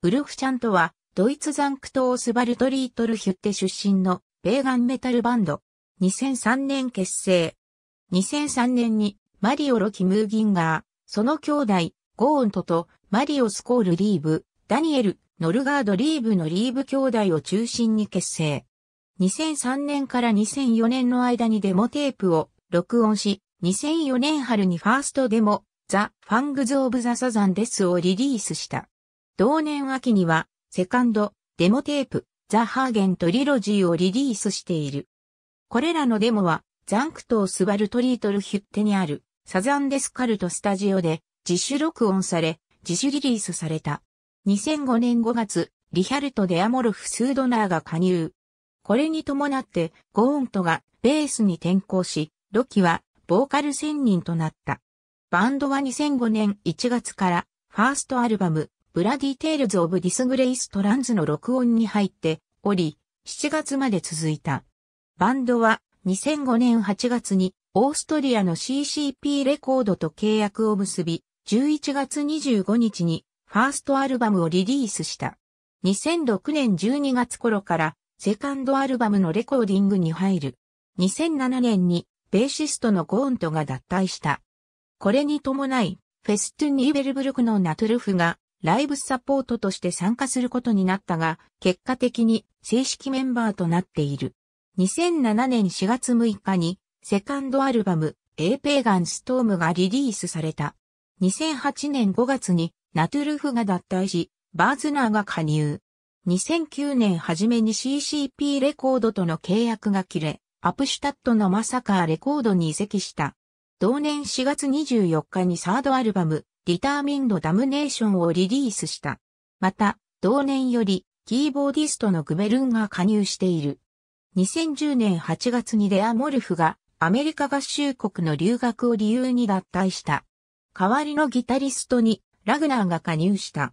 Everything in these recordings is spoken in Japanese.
ウルフちゃんとは、ドイツザンクトースバルト・リートルヒュッテ出身のベーガンメタルバンド。2003年結成。2003年にマリオ・ロキ・ムーギンガー、その兄弟、ゴーントとマリオ・スコール・リーブ、ダニエル、ノルガード・リーブのリーブ兄弟を中心に結成。2003年から2004年の間にデモテープを録音し、2004年春にファーストデモ、ザ・ファングズ・オブ・ザ・サザン・デスをリリースした。同年秋には、セカンド、デモテープ、ザ・ハーゲントリロジーをリリースしている。これらのデモは、ザンクトースバルトリートルヒュッテにある、サザンデスカルトスタジオで、自主録音され、自主リリースされた。2005年5月、リヒャルト・デ・アモルフ・スードナーが加入。これに伴って、ゴーントがベースに転向し、ロキはボーカル専任となった。バンドは2005年1月から、ファーストアルバム、ブラディ・テイルズ・オブ・ディスグレイス・トランズの録音に入っており、7月まで続いた。バンドは2005年8月にオーストリアの CCP レコードと契約を結び、11月25日にファーストアルバムをリリースした。2006年12月頃からセカンドアルバムのレコーディングに入る。2007年にベーシストのゴーントが脱退した。これに伴い、フェストゥ・ニーベルブルクのナトゥルフがライブサポートとして参加することになったが、結果的に正式メンバーとなっている。2007年4月6日に、セカンドアルバム、エーペーガンストームがリリースされた。2008年5月に、ナトゥルフが脱退し、バーズナーが加入。2009年初めに CCP レコードとの契約が切れ、アプシュタットのマサカーレコードに移籍した。同年4月24日にサードアルバム、リターミンドダムネーションをリリースした。また、同年より、キーボーディストのグベルンが加入している。2010年8月にレアモルフがアメリカ合衆国の留学を理由に脱退した。代わりのギタリストにラグナーが加入した。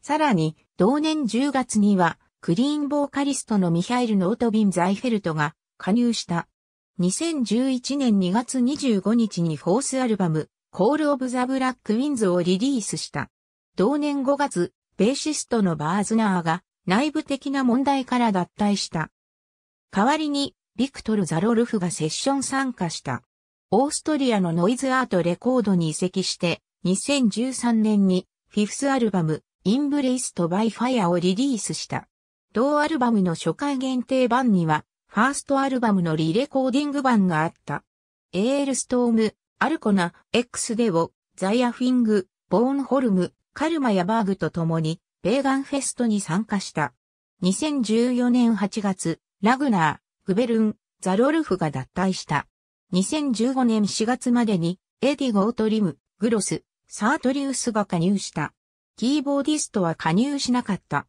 さらに、同年10月には、クリーンボーカリストのミハイル・ノートビン・ザイフェルトが加入した。2011年2月25日にフォースアルバム、コール・オブ・ザ・ブラック・ウィンズをリリースした。同年5月、ベーシストのバーズナーが内部的な問題から脱退した。代わりに、ビクトル・ザロルフがセッション参加した。オーストリアのノイズアートレコードに移籍して、2013年にフィフスアルバム、インブレイスト・バイファイアをリリースした。同アルバムの初回限定版には、ファーストアルバムのリレコーディング版があった。エールストーム、アルコナ、エックスデオ、ザイアフィング、ボーンホルム、カルマやバーグと共に、ベーガンフェストに参加した。2014年8月、ラグナー、グベルン、ザロルフが脱退した。2015年4月までに、エディ・ゴートリム、グロス、サートリウスが加入した。キーボーディストは加入しなかった。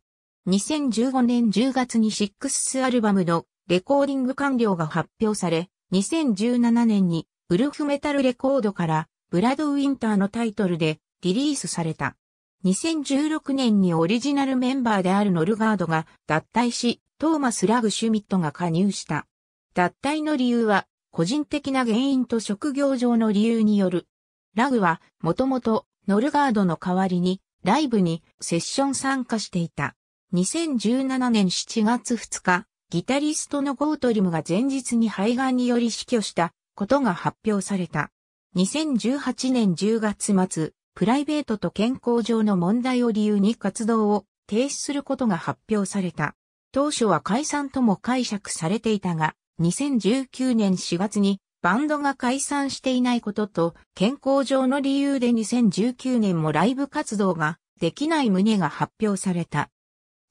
2015年10月にシックスアルバムのレコーディング完了が発表され、2017年にウルフメタルレコードからブラドウィンターのタイトルでリリースされた。2016年にオリジナルメンバーであるノルガードが脱退し、トーマス・ラグ・シュミットが加入した。脱退の理由は、個人的な原因と職業上の理由による。ラグは、もともと、ノルガードの代わりに、ライブにセッション参加していた。2017年7月2日、ギタリストのゴートリムが前日に肺がんにより死去したことが発表された。2018年10月末、プライベートと健康上の問題を理由に活動を停止することが発表された。当初は解散とも解釈されていたが、2019年4月にバンドが解散していないことと健康上の理由で2019年もライブ活動ができない旨が発表された。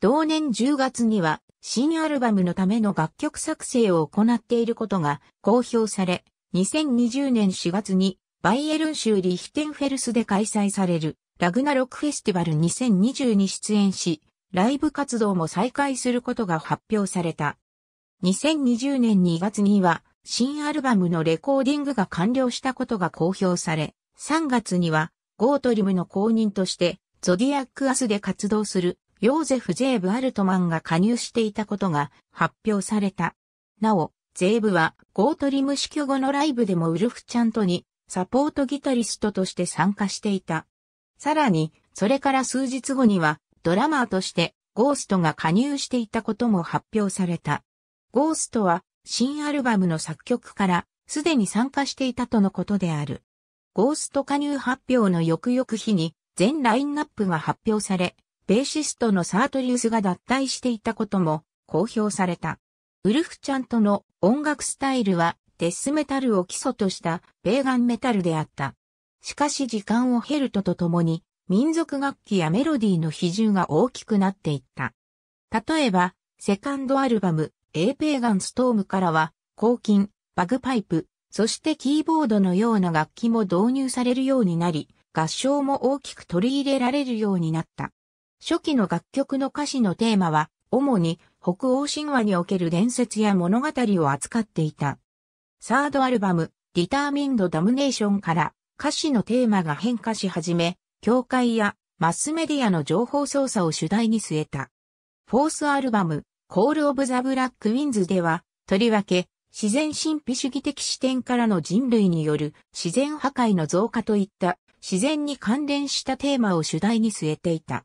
同年10月には新アルバムのための楽曲作成を行っていることが公表され、2020年4月にバイエルン州リヒテンフェルスで開催されるラグナロクフェスティバル2020に出演し、ライブ活動も再開することが発表された。2020年2月には新アルバムのレコーディングが完了したことが公表され、3月にはゴートリムの公認としてゾディアックアスで活動するヨーゼフ・ジェーブ・アルトマンが加入していたことが発表された。なお、ゼーブは、ゴートリム死去後のライブでもウルフ・チャントに、サポートギタリストとして参加していた。さらに、それから数日後には、ドラマーとして、ゴーストが加入していたことも発表された。ゴーストは、新アルバムの作曲から、すでに参加していたとのことである。ゴースト加入発表の翌々日に、全ラインナップが発表され、ベーシストのサートリウスが脱退していたことも公表された。ウルフ・ちゃんとの音楽スタイルはデスメタルを基礎としたベーガンメタルであった。しかし時間を経るととともに民族楽器やメロディーの比重が大きくなっていった。例えば、セカンドアルバム、エーペーガンストームからは、抗菌、バグパイプ、そしてキーボードのような楽器も導入されるようになり、合唱も大きく取り入れられるようになった。初期の楽曲の歌詞のテーマは、主に北欧神話における伝説や物語を扱っていた。サードアルバム、ディターミンド・ダムネーションから歌詞のテーマが変化し始め、教会やマスメディアの情報操作を主題に据えた。フォースアルバム、コール・オブ・ザ・ブラック・ウィンズでは、とりわけ、自然神秘主義的視点からの人類による自然破壊の増加といった自然に関連したテーマを主題に据えていた。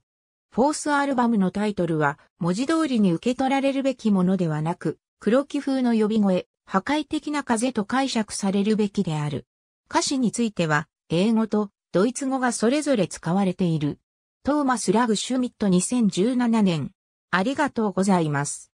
フォースアルバムのタイトルは、文字通りに受け取られるべきものではなく、黒木風の呼び声、破壊的な風と解釈されるべきである。歌詞については、英語とドイツ語がそれぞれ使われている。トーマス・ラグ・シュミット2017年。ありがとうございます。